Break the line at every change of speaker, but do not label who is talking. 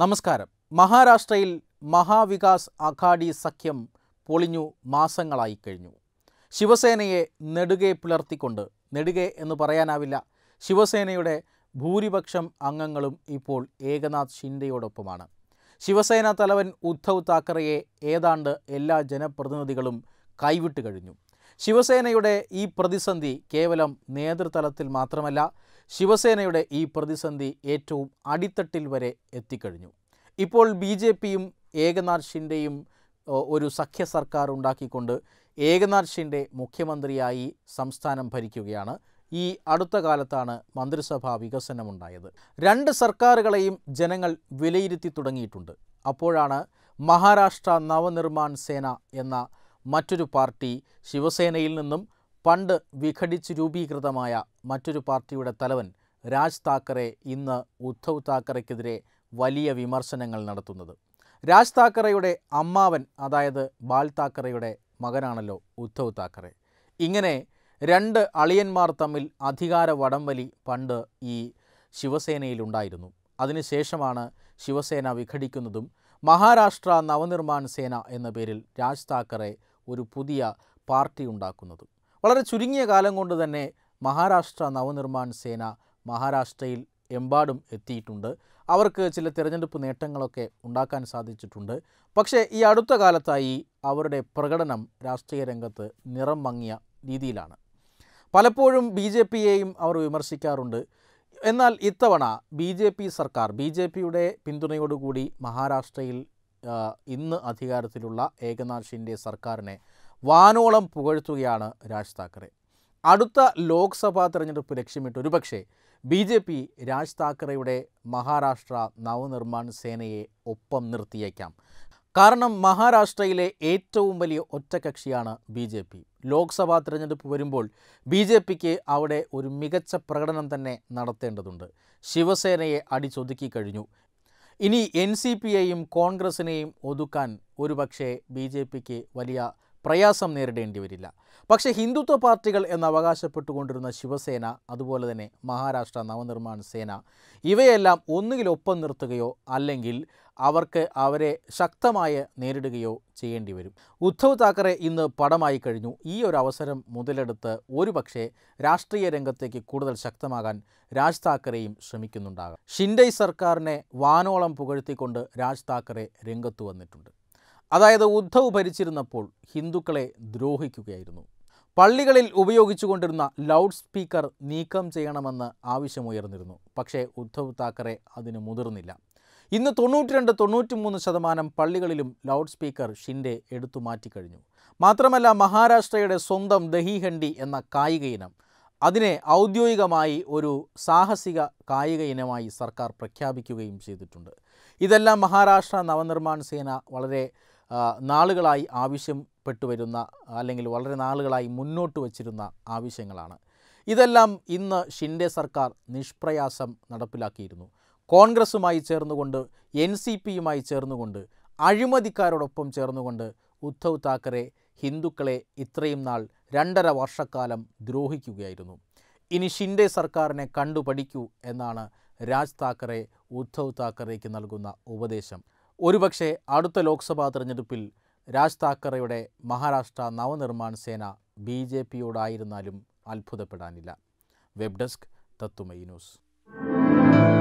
നമസ്കാരം മഹാരാഷ്ട്രയിൽ മഹാവികാസ് അഘാഡി സഖ്യം പൊളിഞ്ഞു മാസങ്ങളായി കഴിഞ്ഞു ശിവസേനയെ നെടുകെ പുലർത്തിക്കൊണ്ട് നെടുകെ എന്ന് പറയാനാവില്ല ശിവസേനയുടെ ഭൂരിപക്ഷം അംഗങ്ങളും ഇപ്പോൾ ഏകനാഥ് ഷിൻഡെയോടൊപ്പമാണ് ശിവസേന തലവൻ ഉദ്ധവ് താക്കറയെ ഏതാണ്ട് എല്ലാ ജനപ്രതിനിധികളും കൈവിട്ട് കഴിഞ്ഞു ശിവസേനയുടെ ഈ പ്രതിസന്ധി കേവലം നേതൃതലത്തിൽ മാത്രമല്ല ശിവസേനയുടെ ഈ പ്രതിസന്ധി ഏറ്റവും അടിത്തട്ടിൽ വരെ എത്തിക്കഴിഞ്ഞു ഇപ്പോൾ ബി ജെ പിയും ഏകനാഥ് ഷിൻഡെയും ഒരു സഖ്യ സർക്കാർ ഉണ്ടാക്കിക്കൊണ്ട് ഏകനാഥ് ഷിൻഡെ മുഖ്യമന്ത്രിയായി സംസ്ഥാനം ഭരിക്കുകയാണ് ഈ അടുത്ത കാലത്താണ് മന്ത്രിസഭാ വികസനമുണ്ടായത് രണ്ട് സർക്കാരുകളെയും ജനങ്ങൾ വിലയിരുത്തി തുടങ്ങിയിട്ടുണ്ട് അപ്പോഴാണ് മഹാരാഷ്ട്ര നവനിർമ്മാൺ സേന എന്ന മറ്റൊരു പാർട്ടി ശിവസേനയിൽ നിന്നും പണ്ട് വിഘടിച്ച് രൂപീകൃതമായ മറ്റൊരു പാർട്ടിയുടെ തലവൻ രാജ് താക്കറെ ഇന്ന് ഉദ്ധവ് താക്കറയ്ക്കെതിരെ വലിയ വിമർശനങ്ങൾ നടത്തുന്നത് രാജ് താക്കറയുടെ അമ്മാവൻ അതായത് ബാൽ താക്കറയുടെ മകനാണല്ലോ ഉദ്ധവ് താക്കറെ ഇങ്ങനെ രണ്ട് അളിയന്മാർ തമ്മിൽ അധികാര വടംവലി പണ്ട് ഈ ശിവസേനയിലുണ്ടായിരുന്നു അതിനുശേഷമാണ് ശിവസേന വിഘടിക്കുന്നതും മഹാരാഷ്ട്ര നവനിർമ്മാൺ സേന എന്ന പേരിൽ രാജ് താക്കറെ ഒരു പുതിയ പാർട്ടി ഉണ്ടാക്കുന്നത് വളരെ ചുരുങ്ങിയ കാലം കൊണ്ട് തന്നെ മഹാരാഷ്ട്ര നവനിർമ്മാൺ സേന മഹാരാഷ്ട്രയിൽ എമ്പാടും എത്തിയിട്ടുണ്ട് അവർക്ക് ചില തിരഞ്ഞെടുപ്പ് നേട്ടങ്ങളൊക്കെ ഉണ്ടാക്കാൻ സാധിച്ചിട്ടുണ്ട് പക്ഷേ ഈ അടുത്ത കാലത്തായി അവരുടെ പ്രകടനം രാഷ്ട്രീയ രംഗത്ത് നിറം മങ്ങിയ രീതിയിലാണ് പലപ്പോഴും ബി ജെ പിയെയും അവർ വിമർശിക്കാറുണ്ട് എന്നാൽ ഇത്തവണ ബി ജെ പി സർക്കാർ ബി ജെ പിയുടെ പിന്തുണയോടുകൂടി മഹാരാഷ്ട്രയിൽ ഇന്ന് അധികാരത്തിലുള്ള ഏകനാഥ് ഷിൻഡെ സർക്കാരിനെ വാനോളം പുകഴ്ത്തുകയാണ് രാജ് താക്കറെ അടുത്ത ലോക്സഭാ തെരഞ്ഞെടുപ്പ് ലക്ഷ്യമിട്ട് ഒരുപക്ഷെ ബി ജെ പി രാജ് താക്കറെയുടെ മഹാരാഷ്ട്ര നവനിർമ്മാൺ സേനയെ ഒപ്പം നിർത്തിയേക്കാം കാരണം മഹാരാഷ്ട്രയിലെ ഏറ്റവും വലിയ ഒറ്റകക്ഷിയാണ് ബി ജെ പി ലോക്സഭാ തിരഞ്ഞെടുപ്പ് വരുമ്പോൾ ബി ജെ പിക്ക് അവിടെ ഒരു മികച്ച പ്രകടനം തന്നെ നടത്തേണ്ടതുണ്ട് ശിവസേനയെ അടിച്ചൊതുക്കി കഴിഞ്ഞു ഇനി എൻ സി പി യെയും കോൺഗ്രസിനെയും ഒതുക്കാൻ ഒരുപക്ഷെ ബി ജെ പിക്ക് വലിയ പ്രയാസം നേരിടേണ്ടി വരില്ല പക്ഷേ ഹിന്ദുത്വ പാർട്ടികൾ എന്ന് അവകാശപ്പെട്ടുകൊണ്ടിരുന്ന ശിവസേന അതുപോലെ തന്നെ മഹാരാഷ്ട്ര നവനിർമ്മാണ സേന ഇവയെല്ലാം ഒന്നുകിൽ ഒപ്പം നിർത്തുകയോ അല്ലെങ്കിൽ അവർക്ക് അവരെ ശക്തമായ നേരിടുകയോ ചെയ്യേണ്ടി വരും ഉദ്ധവ് താക്കറെ ഇന്ന് പടമായി കഴിഞ്ഞു ഈ ഒരു അവസരം മുതലെടുത്ത് ഒരുപക്ഷെ രാഷ്ട്രീയ രംഗത്തേക്ക് കൂടുതൽ ശക്തമാകാൻ രാജ് താക്കറെയും ശ്രമിക്കുന്നുണ്ടാകാം ഷിൻഡൈ സർക്കാരിനെ വാനോളം പുകഴ്ത്തിക്കൊണ്ട് രാജ് താക്കറെ രംഗത്ത് വന്നിട്ടുണ്ട് അതായത് ഉദ്ധവ് ഭരിച്ചിരുന്നപ്പോൾ ഹിന്ദുക്കളെ ദ്രോഹിക്കുകയായിരുന്നു പള്ളികളിൽ ഉപയോഗിച്ചുകൊണ്ടിരുന്ന ലൗഡ് സ്പീക്കർ നീക്കം ചെയ്യണമെന്ന് ആവശ്യമുയർന്നിരുന്നു പക്ഷേ ഉദ്ധവ് താക്കറെ അതിന് മുതിർന്നില്ല ഇന്ന് തൊണ്ണൂറ്റിരണ്ട് തൊണ്ണൂറ്റിമൂന്ന് ശതമാനം പള്ളികളിലും ലൗഡ് സ്പീക്കർ ഷിൻഡെ എടുത്തു മാറ്റിക്കഴിഞ്ഞു മാത്രമല്ല മഹാരാഷ്ട്രയുടെ സ്വന്തം ദഹിഹണ്ടി എന്ന കായിക ഇനം അതിനെ ഔദ്യോഗികമായി ഒരു സാഹസിക കായിക ഇനമായി സർക്കാർ പ്രഖ്യാപിക്കുകയും ചെയ്തിട്ടുണ്ട് ഇതെല്ലാം മഹാരാഷ്ട്ര നവനിർമ്മാൺ സേന വളരെ നാളുകളായി ആവശ്യപ്പെട്ടു വരുന്ന അല്ലെങ്കിൽ വളരെ നാളുകളായി മുന്നോട്ട് വച്ചിരുന്ന ആവശ്യങ്ങളാണ് ഇതെല്ലാം ഇന്ന് ഷിൻഡെ സർക്കാർ നിഷ്പ്രയാസം നടപ്പിലാക്കിയിരുന്നു കോൺഗ്രസുമായി ചേർന്നുകൊണ്ട് എൻ സി പിയുമായി ചേർന്നുകൊണ്ട് അഴിമതിക്കാരോടൊപ്പം ചേർന്നുകൊണ്ട് ഉദ്ധവ് താക്കറെ ഹിന്ദുക്കളെ ഇത്രയും നാൾ രണ്ടര വർഷക്കാലം ദ്രോഹിക്കുകയായിരുന്നു ഇനി ഷിൻഡെ സർക്കാരിനെ കണ്ടുപഠിക്കൂ എന്നാണ് രാജ് താക്കറെ ഉദ്ധവ് താക്കറേക്ക് നൽകുന്ന ഉപദേശം ഒരുപക്ഷെ അടുത്ത ലോക്സഭാ തെരഞ്ഞെടുപ്പിൽ രാജ് താക്കറയുടെ മഹാരാഷ്ട്ര നവനിർമ്മാൺ സേന ബി ജെ പിയോടായിരുന്നാലും അത്ഭുതപ്പെടാനില്ല വെബ് ഡെസ്ക് തത്തുമൈ ന്യൂസ്